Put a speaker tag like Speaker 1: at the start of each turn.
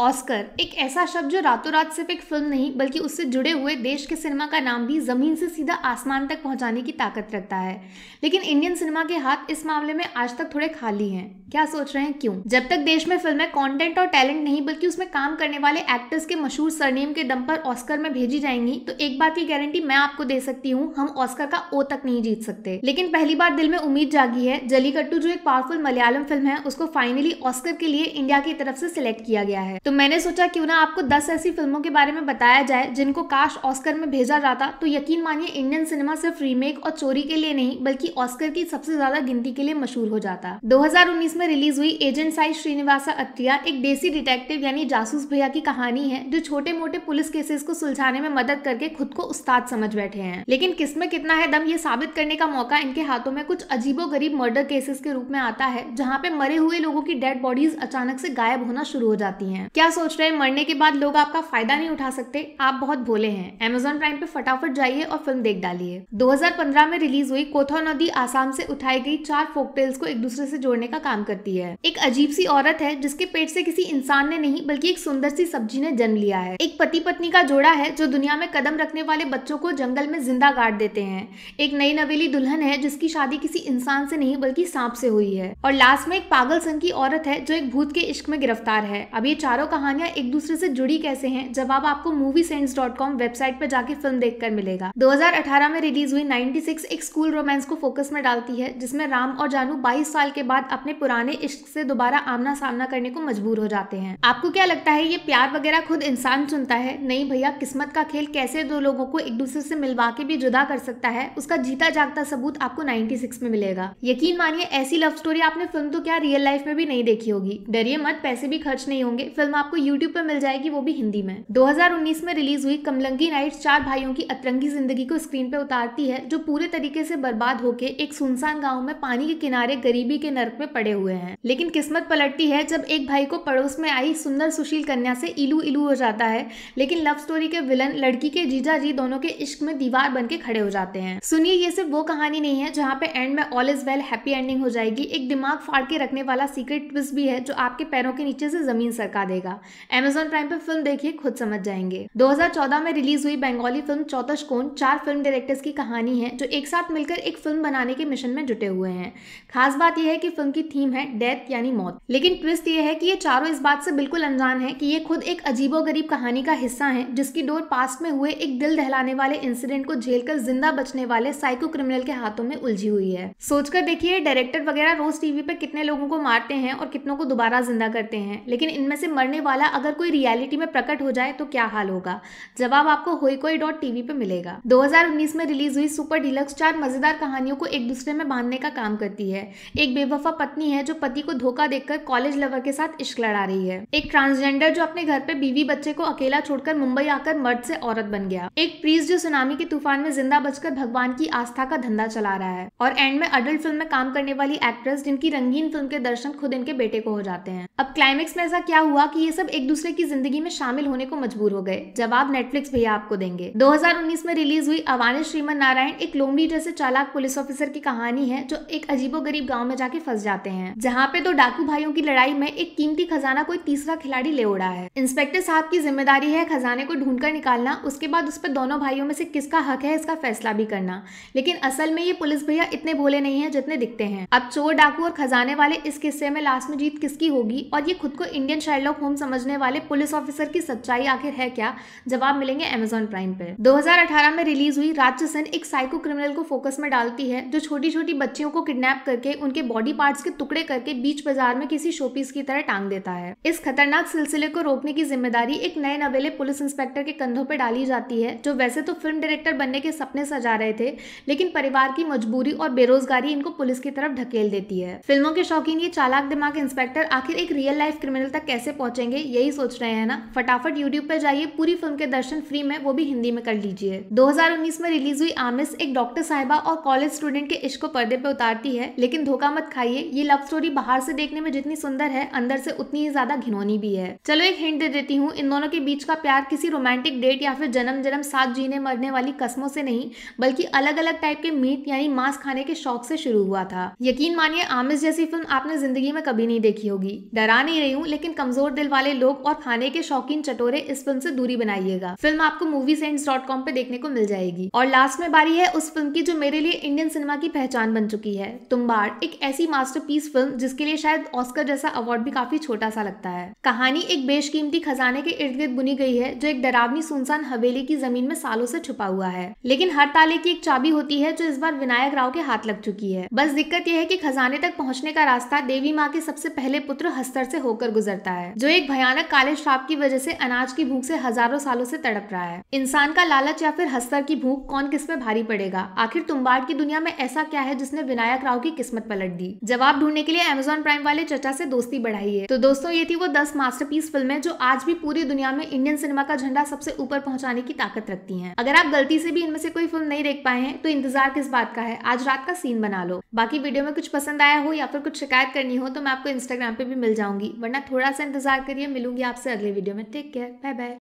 Speaker 1: Oscar एक ऐसा शब्द जो रातों रात सिर्फ एक फिल्म नहीं बल्कि उससे जुड़े हुए देश के सिनेमा का नाम भी ज़मीन से सीधा आसमान तक पहुंचाने की ताकत रखता है लेकिन इंडियन सिनेमा के हाथ इस मामले में आज तक थोड़े खाली हैं क्या सोच रहे हैं क्यों जब तक देश में फिल्में कॉन्टेंट और टैलेंट नहीं बल्कि उसमें काम करने वाले एक्टर्स के मशहूर सरनेम के दम पर ऑस्कर में भेजी जाएंगी तो एक बात की गारंटी मैं आपको दे सकती हूँ हम ऑस्कर का ओ तक नहीं जीत सकते लेकिन पहली बार दिल में उम्मीद जागी है जलीकट्टू जो एक पावरफुल मलयालम फिल्म है उसको फाइनली ऑस्कर के लिए इंडिया की तरफ से सिलेक्ट किया गया है तो तो मैंने सोचा क्यों ना आपको दस ऐसी फिल्मों के बारे में बताया जाए जिनको काश ऑस्कर में भेजा जाता तो यकीन मानिए इंडियन सिनेमा सिर्फ रीमेक और चोरी के लिए नहीं बल्कि ऑस्कर की सबसे ज्यादा गिनती के लिए मशहूर हो जाता 2019 में रिलीज हुई एजेंट साई श्रीनिवासा अत्रिया एक देसी डिटेक्टिव यानी जासूस भैया की कहानी है जो छोटे मोटे पुलिस केसेस को सुलझाने में मदद करके खुद को उस्ताद समझ बैठे हैं लेकिन किसमें कितना है दम ये साबित करने का मौका इनके हाथों में कुछ अजीबो गरीब मर्डर केसेस के रूप में आता है जहाँ पे मरे हुए लोगों की डेड बॉडीज अचानक से गायब होना शुरू हो जाती है क्या सोच रहे हैं मरने के बाद लोग आपका फायदा नहीं उठा सकते आप बहुत भोले हैं अमेजोन प्राइम पे फटाफट जाइए और फिल्म देख डालिए 2015 में रिलीज हुई कोथा नदी आसाम से उठाई गई चार फोक टेल्स को एक दूसरे से जोड़ने का काम करती है एक अजीब सी औरत है जिसके पेट से किसी इंसान ने नहीं बल्कि एक सुंदर सी सब्जी ने जन्म लिया है एक पति पत्नी का जोड़ा है जो दुनिया में कदम रखने वाले बच्चों को जंगल में जिंदा गाड़ देते हैं एक नई नवेली दुल्हन है जिसकी शादी किसी इंसान से नहीं बल्कि सांप से हुई है और लास्ट में एक पागल संघ की औरत है जो एक भूत के इश्क में गिरफ्तार है अब ये चारों कहानियां एक दूसरे से जुड़ी कैसे हैं जवाब आपको movie sense dot com website पर जाके फिल्म देखकर मिलेगा 2018 में रिलीज हुई 96 एक स्कूल रोमांस को फोकस में डालती है जिसमें राम और जानू 22 साल के बाद अपने पुराने इश्क से दोबारा आमना सामना करने को मजबूर हो जाते हैं आपको क्या लगता है ये प्यार वगैरह खुद इंसान चुनता है नहीं भैया किस्मत का खेल कैसे दो लोगों को एक दूसरे से मिलवा के भी जुदा कर सकता है उसका जीता जागता सबूत आपको नाइन्टी में मिलेगा यकीन मानिए ऐसी लव स्टोरी आपने फिल्म तो क्या रियल लाइफ में भी नहीं देखी होगी डरिए मत पैसे भी खर्च नहीं होंगे फिल्म आपको यूट्यूब पर मिल जाएगी वो भी हिंदी में 2019 में रिलीज हुई कमलंगी नाइट चार भाइयों की अतरंगी जिंदगी को स्क्रीन पर उतारती है जो पूरे तरीके से बर्बाद होकर एक सुनसान गाँव में पानी के किनारे गरीबी के नर्क में पड़े हुए हैं लेकिन किस्मत पलटती है जब एक भाई को पड़ोस में आई सुंदर सुशील कन्या से इलू इलू हो जाता है लेकिन लव स्टोरी के विलन लड़की के जीजा जी दोनों के इश्क में दीवार बन के खड़े हो जाते हैं सुनिए ये सिर्फ वो कहानी नहीं है जहाँ पे एंड में all is well happy ending हो जाएगी एक दिमाग फाड़ के रखने वाला सीक्रेट ट्विस्ट भी है जो आपके पैरों के नीचे से जमीन सरका देगा मिलेगा एमेजोन प्राइम पर फिल्म देखिए खुद समझ जाएंगे 2014 में रिलीज हुई बंगाली फिल्म चौतश कोन चार फिल्म डायरेक्टर्स की कहानी है जो एक साथ मिलकर एक फिल्म बनाने के मिशन में जुटे हुए हैं खास बात यह है कि फिल्म की थीम है डेथ यानी मौत लेकिन ट्विस्ट ये है कि ये चारों इस बात से बिल्कुल अनजान है कि ये खुद एक अजीबोगरीब कहानी का हिस्सा है जिसकी डोर पास्ट में हुए एक दिल दहलाने वाले इंसिडेंट को झेलकर जिंदा बचने वाले साइको क्रिमिनल के हाथों में उलझी हुई है सोचकर देखिए डायरेक्टर वगैरह रोज टीवी पर कितने लोगों को मारते हैं और कितनों को दोबारा जिंदा करते हैं लेकिन इनमें से मर करने वाला अगर कोई रियलिटी में प्रकट हो जाए तो क्या हाल होगा जवाब आपको होई कोई डॉट टीवी पे मिलेगा 2019 में रिलीज हुई सुपर डिलक्स चार मजेदार कहानियों को एक दूसरे में बांधने का काम करती है एक बेवफा पत्नी है जो पति को धोखा देकर कॉलेज लवर के साथ इश्क लड़ा रही है एक ट्रांसजेंडर जो अपने घर पे बीवी बच्चे को अकेला छोड़कर मुंबई आकर मर्द से औरत बन गया एक प्रीस जो सुनामी के तूफान में जिंदा बचकर भगवान की आस्था का धंधा चला रहा है और एंड में अडल्ट फिल्म में काम करने वाली एक्ट्रेस जिनकी रंगीन फिल्म के दर्शन खुद इनके बेटे को हो जाते हैं अब क्लाइमेक्स में ऐसा क्या हुआ कि बाकी ये सब एक दूसरे की जिंदगी में शामिल होने को मजबूर हो गए जवाब नेटफ्लिक्स भैया आपको देंगे 2019 में रिलीज हुई अवानी श्रीमन नारायण एक लोमड़ी जैसे चालाक पुलिस ऑफिसर की कहानी है जो एक अजीबो गरीब गाँव में जाके फंस जाते हैं जहाँ पे दो डाकू भाइयों की लड़ाई में एक कीमती खजाना कोई तीसरा खिलाड़ी ले उड़ा है इंस्पेक्टर साहब की जिम्मेदारी है खजाने को ढूंढ कर निकालना उसके बाद उस पर दोनों भाइयों में से किसका हक है इसका फैसला भी करना लेकिन असल में ये पुलिस भैया इतने भोले नहीं है जितने दिखते हैं अब चोर डाकू और खजाने वाले इस किस्से में लास्ट में जीत किसकी होगी और ये खुद को इंडियन शाइलॉक होम हम समझने वाले पुलिस ऑफिसर की सच्चाई आखिर है क्या जवाब मिलेंगे अमेजोन प्राइम पे 2018 में रिलीज हुई राक्षसन एक साइको क्रिमिनल को फोकस में डालती है जो छोटी छोटी बच्चियों को किडनैप करके उनके बॉडी पार्ट के टुकड़े करके बीच बाजार में किसी शोपीस की तरह टांग देता है इस खतरनाक सिलसिले को रोकने की जिम्मेदारी एक नए नवेले पुलिस इंस्पेक्टर के कंधों पर डाली जाती है जो वैसे तो फिल्म डायरेक्टर बनने के सपने सजा रहे थे लेकिन परिवार की मजबूरी और बेरोजगारी इनको पुलिस की तरफ ढकेल देती है फिल्मों के शौकीन ये चालाक दिमाग इंस्पेक्टर आखिर एक रियल लाइफ क्रिमिनल तक कैसे पहुंचे पहुंचेंगे यही सोच रहे हैं ना फटाफट यूट्यूब पर जाइए पूरी फिल्म के दर्शन फ्री में वो भी हिंदी में कर लीजिए 2019 में रिलीज हुई आमिस एक डॉक्टर साहिबा और कॉलेज स्टूडेंट के इश्क को पर्दे पर उतारती है लेकिन धोखा मत खाइए ये लव स्टोरी बाहर से देखने में जितनी सुंदर है अंदर से उतनी ही ज्यादा घिनौनी भी है चलो एक हिंट दे देती हूँ इन दोनों के बीच का प्यार किसी रोमांटिक डेट या फिर जन्म जन्म साथ जीने मरने वाली कस्मों से नहीं बल्कि अलग अलग टाइप के मीट यानी मांस खाने के शौक से शुरू हुआ था यकीन मानिए आमिस जैसी फिल्म आपने जिंदगी में कभी नहीं देखी होगी डरा नहीं रही हूँ लेकिन कमजोर दिल वाले लोग और खाने के शौकीन चटोरे इस फिल्म से दूरी बनाइएगा फिल्म आपको मूवीज एंड डॉट कॉम पे देखने को मिल जाएगी और लास्ट में बारी है उस फिल्म की जो मेरे लिए इंडियन सिनेमा की पहचान बन चुकी है तुम्बाड़ एक ऐसी मास्टर फिल्म जिसके लिए शायद ऑस्कर जैसा अवार्ड भी काफी छोटा सा लगता है कहानी एक बेशकीमती खजाने के इर्द गिर्द बुनी गई है जो एक डरावनी सुनसान हवेली की जमीन में सालों से छुपा हुआ है लेकिन हर ताले की एक चाबी होती है जो इस बार विनायक राव के हाथ लग चुकी है बस दिक्कत यह है की खजाने तक पहुँचने का रास्ता देवी माँ के सबसे पहले पुत्र हस्तर से होकर गुजरता है जो एक एक भयानक काले श्राप की वजह से अनाज की भूख से हजारों सालों से तड़प रहा है इंसान का लालच या फिर हस्तर की भूख कौन किस पे भारी पड़ेगा आखिर तुम्बाड़ की दुनिया में ऐसा क्या है जिसने विनायक राव की किस्मत पलट दी जवाब ढूंढने के लिए अमेजोन प्राइम वाले चर्चा से दोस्ती बढ़ाई है तो दोस्तों ये थी वो दस मास्टर फिल्में जो आज भी पूरी दुनिया में इंडियन सिनेमा का झंडा सबसे ऊपर पहुंचाने की ताकत रखती है अगर आप गलती से भी इनमें से कोई फिल्म नहीं देख पाए हैं तो इंतजार किस बात का है आज रात का सीन बना लो बाकी वीडियो में कुछ पसंद आया हो या फिर कुछ शिकायत करनी हो तो मैं आपको इंस्टाग्राम पे भी मिल जाऊंगी वरना थोड़ा सा इंतजार करिए मिलूंगी आपसे अगले वीडियो में टेक केयर बाय बाय